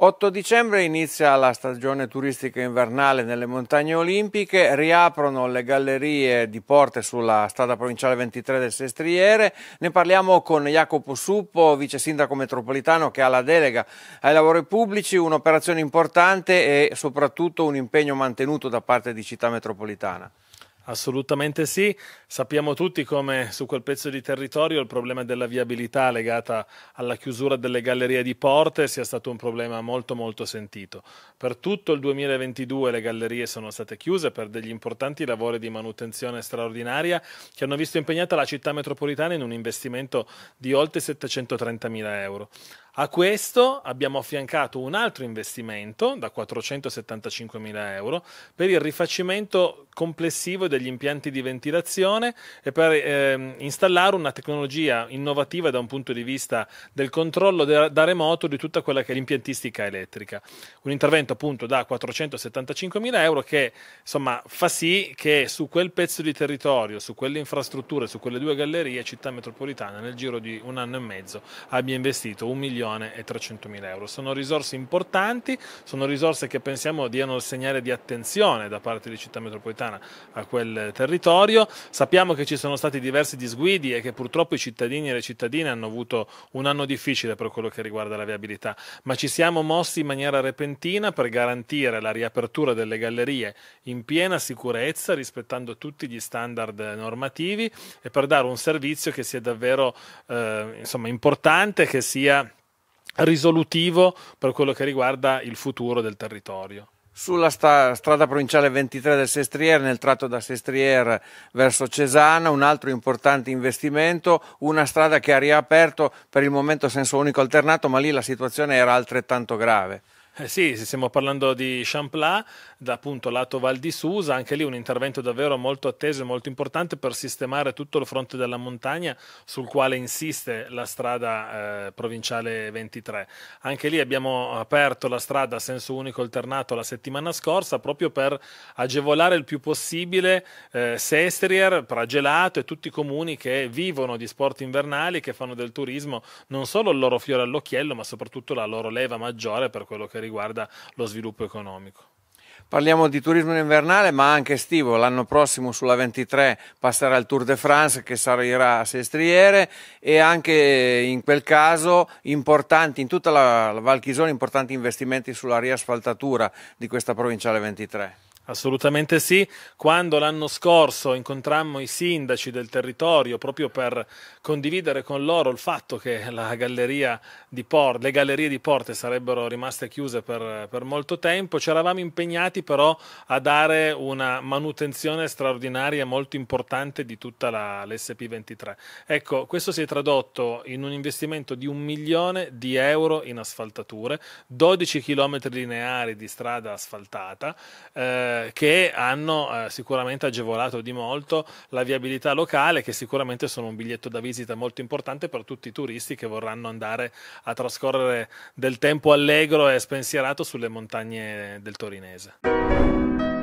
8 dicembre inizia la stagione turistica invernale nelle montagne olimpiche, riaprono le gallerie di porte sulla strada provinciale 23 del Sestriere, ne parliamo con Jacopo Suppo, vice sindaco metropolitano che ha la delega ai lavori pubblici, un'operazione importante e soprattutto un impegno mantenuto da parte di città metropolitana. Assolutamente sì, sappiamo tutti come su quel pezzo di territorio il problema della viabilità legata alla chiusura delle gallerie di porte sia stato un problema molto molto sentito. Per tutto il 2022 le gallerie sono state chiuse per degli importanti lavori di manutenzione straordinaria che hanno visto impegnata la città metropolitana in un investimento di oltre 730 mila euro. A questo abbiamo affiancato un altro investimento da 475 mila euro per il rifacimento complessivo degli impianti di ventilazione e per eh, installare una tecnologia innovativa da un punto di vista del controllo da, da remoto di tutta quella che è l'impiantistica elettrica. Un intervento appunto da 475 mila euro che insomma fa sì che su quel pezzo di territorio, su quelle infrastrutture, su quelle due gallerie, città metropolitana nel giro di un anno e mezzo abbia investito un milione milione e 300 mila euro. Sono risorse importanti, sono risorse che pensiamo diano il segnale di attenzione da parte di città metropolitana a quel territorio. Sappiamo che ci sono stati diversi disguidi e che purtroppo i cittadini e le cittadine hanno avuto un anno difficile per quello che riguarda la viabilità, ma ci siamo mossi in maniera repentina per garantire la riapertura delle gallerie in piena sicurezza, rispettando tutti gli standard normativi e per dare un servizio che sia davvero eh, insomma, importante, che sia risolutivo per quello che riguarda il futuro del territorio sulla sta, strada provinciale 23 del Sestriere, nel tratto da Sestriere verso Cesana, un altro importante investimento, una strada che ha riaperto per il momento senso unico alternato, ma lì la situazione era altrettanto grave. Eh, sì, stiamo parlando di Champlain, da appunto lato Val di Susa, anche lì un intervento davvero molto atteso e molto importante per sistemare tutto il fronte della montagna sul quale insiste la strada eh, provinciale 23. Anche lì abbiamo aperto la strada a senso unico alternato la settimana scorsa proprio per agevolare il più possibile eh, Sestrier, Pragelato e tutti i comuni che vivono di sport invernali, che fanno del turismo non solo il loro fiore all'occhiello, ma soprattutto la loro leva maggiore per quello che riguarda riguarda lo sviluppo economico. Parliamo di turismo invernale ma anche estivo, l'anno prossimo sulla 23 passerà il Tour de France che salirà a Sestriere e anche eh, in quel caso importanti, in tutta la Val importanti investimenti sulla riasfaltatura di questa provinciale 23. Assolutamente sì. Quando l'anno scorso incontrammo i sindaci del territorio proprio per condividere con loro il fatto che galleria Porte, le gallerie di Porte sarebbero rimaste chiuse per, per molto tempo, ci eravamo impegnati però a dare una manutenzione straordinaria e molto importante di tutta la, l'SP23. Ecco, questo si è tradotto in un investimento di un milione di euro in asfaltature, 12 km lineari di strada asfaltata. Eh, eh, che hanno eh, sicuramente agevolato di molto la viabilità locale, che sicuramente sono un biglietto da visita molto importante per tutti i turisti che vorranno andare a trascorrere del tempo allegro e spensierato sulle montagne del torinese.